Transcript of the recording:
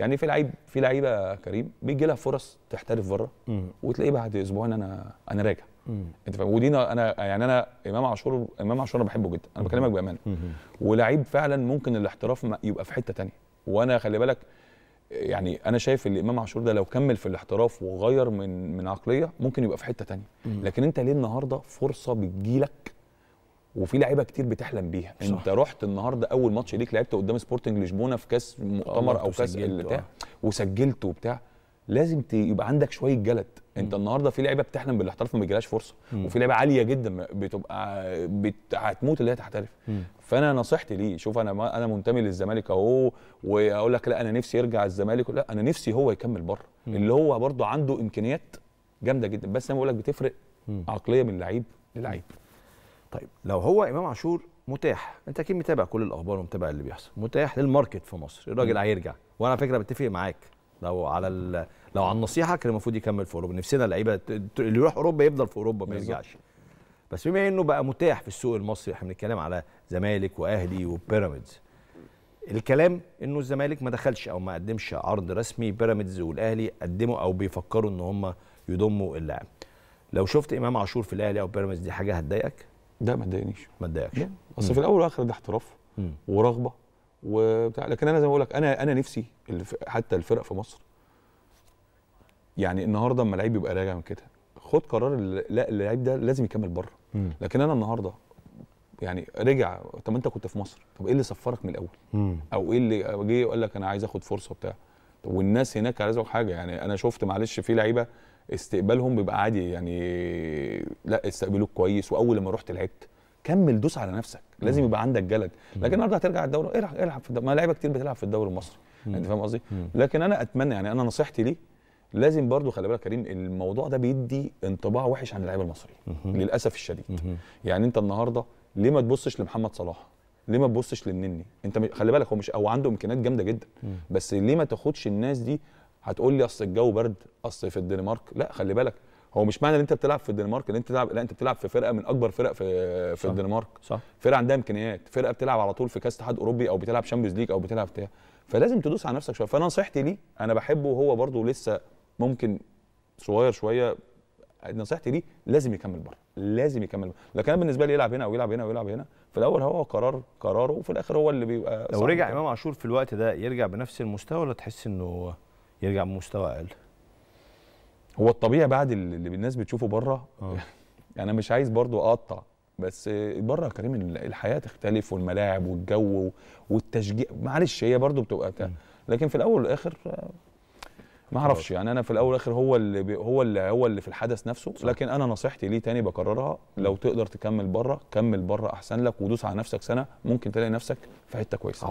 يعني في لعيب في لعيبه كريم بيجي لها فرص تحترف بره وتلاقيه بعد اسبوعين انا انا راجع انت فاهم ودي انا يعني انا امام عاشور امام عاشور انا بحبه جدا انا بكلمك بامانه ولعيب فعلا ممكن الاحتراف يبقى في حته ثانيه وانا خلي بالك يعني انا شايف ان امام عاشور ده لو كمل في الاحتراف وغير من من عقليه ممكن يبقى في حته تانية لكن انت ليه النهارده فرصه بتجيلك وفي لعيبه كتير بتحلم بيها صح. انت رحت النهارده اول ماتش ليك لعبت قدام سبورتنج لشبونه في كاس مؤتمر آه، او كاس بتاع آه. وسجلت وبتاع لازم يبقى عندك شويه جلد انت م. النهارده في لعيبه بتحلم بالاحتراف ما بيجيلهاش فرصه م. وفي لعيبه عاليه جدا بتبقى بت... هتموت اللي هي تحترف فانا نصيحتي ليه شوف انا ما... انا منتمي للزمالك اهو واقول لك لا انا نفسي يرجع الزمالك لا انا نفسي هو يكمل بره اللي هو برده عنده امكانيات جامده جدا بس انا بقول لك بتفرق م. عقليه من لعيب للعيب طيب لو هو امام عاشور متاح انت اكيد متابع كل الاخبار ومتابع اللي بيحصل متاح للماركت في مصر الراجل هيرجع وانا على فكره بتفق معاك لو على لو على النصيحه كان المفروض يكمل في اوروبا نفسنا اللعيبه اللي يروح اوروبا يفضل في اوروبا ما يرجعش بس بما انه بقى متاح في السوق المصري احنا بنتكلم على زمالك واهلي وبيراميدز الكلام انه الزمالك ما دخلش او ما قدمش عرض رسمي بيراميدز والاهلي قدموا او بيفكروا ان هم يضموا اللاعب لو شفت امام عاشور في الاهلي او بيراميدز دي حاجه هتضايقك ده ما تضايقنيش ما تضايقش اصل في الاول والاخر ده احتراف ورغبه وبتاع لكن انا زي ما بقول لك انا انا نفسي حتى الفرق في مصر يعني النهارده اما لعيب يبقى راجع من كده خد قرار لا اللعيب ده لازم يكمل بره لكن انا النهارده يعني رجع طب انت كنت في مصر طب ايه اللي سفرك من الاول مم. او ايه اللي جه وقال لك انا عايز اخد فرصه بتاع والناس هناك عايز حاجه يعني انا شفت معلش في لعيبه استقبالهم بيبقى عادي يعني لا استقبلوك كويس واول لما رحت لعبت كمل دوس على نفسك لازم يبقى عندك جلد لكن النهارده هترجع الدوري العب العب في الدوري ما لعيبه كتير بتلعب في الدوري المصري انت فاهم قصدي لكن انا اتمنى يعني انا نصيحتي ليه لازم برضو خلي بالك كريم الموضوع ده بيدي انطباع وحش عن اللعيبه المصري للاسف الشديد يعني انت النهارده ليه ما تبصش لمحمد صلاح ليه ما تبصش للنني انت خلي بالك هو مش او عنده امكانيات جامده جدا بس ليه ما تاخدش الناس دي هتقول لي اصل الجو برد اصل في الدنمارك لا خلي بالك هو مش معنى ان انت بتلعب في الدنمارك ان انت تلعب لا انت بتلعب في فرقه من اكبر فرق في في صح. الدنمارك صح. فرقه عندها امكانيات فرقه بتلعب على طول في كاس اتحاد اوروبي او بتلعب شامبيونز ليج او بتلعب بتاع فلازم تدوس على نفسك شويه فانا نصيحتي ليه انا بحبه وهو برده لسه ممكن صغير شويه نصيحتي ليه لازم يكمل بره لازم يكمل بره لكن انا بالنسبه لي يلعب هنا او يلعب هنا ويلعب هنا في الاول هو قرار قراره وفي الاخر هو اللي بيبقى لو رجع امام عاشور في الوقت ده يرجع بنفس المستوى ولا تحس انه يرجع بمستوى اقل هو الطبيعي بعد اللي الناس بتشوفه بره آه. يعني انا مش عايز برضو اقطع بس بره يا كريم الحياه تختلف والملاعب والجو والتشجيع معلش هي برضو بتبقى لكن في الاول والاخر آه، ما اعرفش يعني انا في الاول والاخر هو اللي هو اللي هو اللي في الحدث نفسه لكن انا نصيحتي ليه تاني بكررها لو تقدر تكمل بره كمل بره احسن لك ودوس على نفسك سنه ممكن تلاقي نفسك في حته كويسه